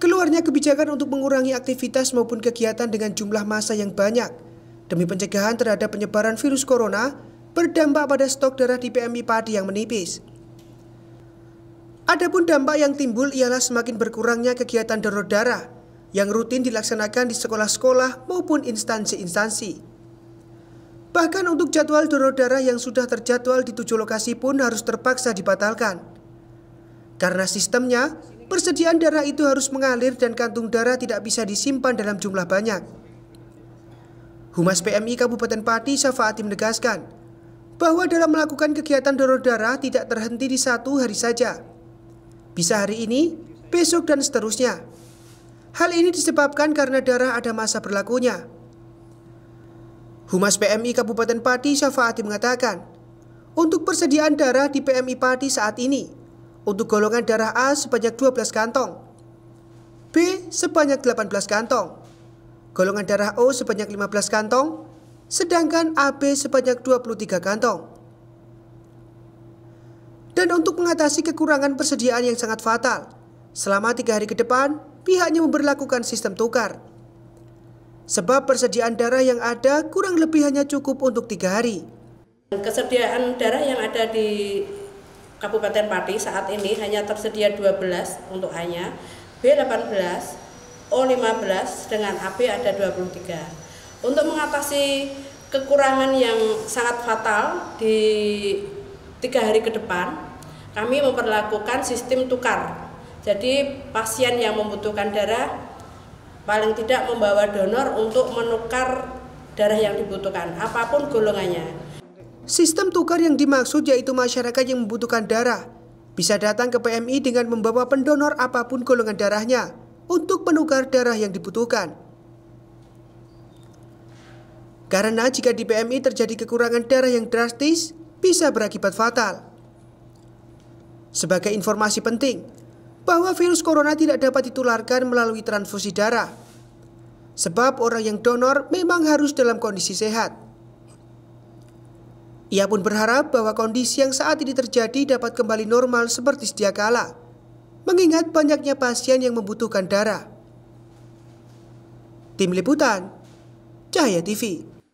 Keluarnya kebijakan untuk mengurangi aktivitas maupun kegiatan dengan jumlah massa yang banyak demi pencegahan terhadap penyebaran virus corona berdampak pada stok darah di PMI padi yang menipis. Adapun dampak yang timbul ialah semakin berkurangnya kegiatan donor darah yang rutin dilaksanakan di sekolah-sekolah maupun instansi-instansi. Bahkan untuk jadwal donor darah yang sudah terjadwal di tujuh lokasi pun harus terpaksa dibatalkan. Karena sistemnya persediaan darah itu harus mengalir dan kantung darah tidak bisa disimpan dalam jumlah banyak. Humas PMI Kabupaten Pati Syafaati menegaskan bahwa dalam melakukan kegiatan donor darah tidak terhenti di satu hari saja. Bisa hari ini, besok dan seterusnya. Hal ini disebabkan karena darah ada masa berlakunya. Humas PMI Kabupaten Pati Syafaati mengatakan, untuk persediaan darah di PMI Pati saat ini, untuk golongan darah A sebanyak 12 kantong. B sebanyak 18 kantong. Golongan darah O sebanyak 15 kantong, sedangkan AB sebanyak 23 kantong. Dan untuk mengatasi kekurangan persediaan yang sangat fatal, selama tiga hari ke depan, pihaknya memperlakukan sistem tukar. Sebab persediaan darah yang ada kurang lebih hanya cukup untuk tiga hari. Kesediaan darah yang ada di Kabupaten Pati saat ini hanya tersedia 12 untuk hanya B18, O15 dengan AB ada 23. Untuk mengatasi kekurangan yang sangat fatal di tiga hari ke depan, kami memperlakukan sistem tukar. Jadi pasien yang membutuhkan darah paling tidak membawa donor untuk menukar darah yang dibutuhkan, apapun golongannya. Sistem tukar yang dimaksud yaitu masyarakat yang membutuhkan darah bisa datang ke PMI dengan membawa pendonor apapun golongan darahnya untuk menukar darah yang dibutuhkan. Karena jika di PMI terjadi kekurangan darah yang drastis, bisa berakibat fatal. Sebagai informasi penting, bahwa virus corona tidak dapat ditularkan melalui transfusi darah. Sebab orang yang donor memang harus dalam kondisi sehat. Ia pun berharap bahwa kondisi yang saat ini terjadi dapat kembali normal seperti sedia kala, mengingat banyaknya pasien yang membutuhkan darah. Tim Liputan, Cahaya TV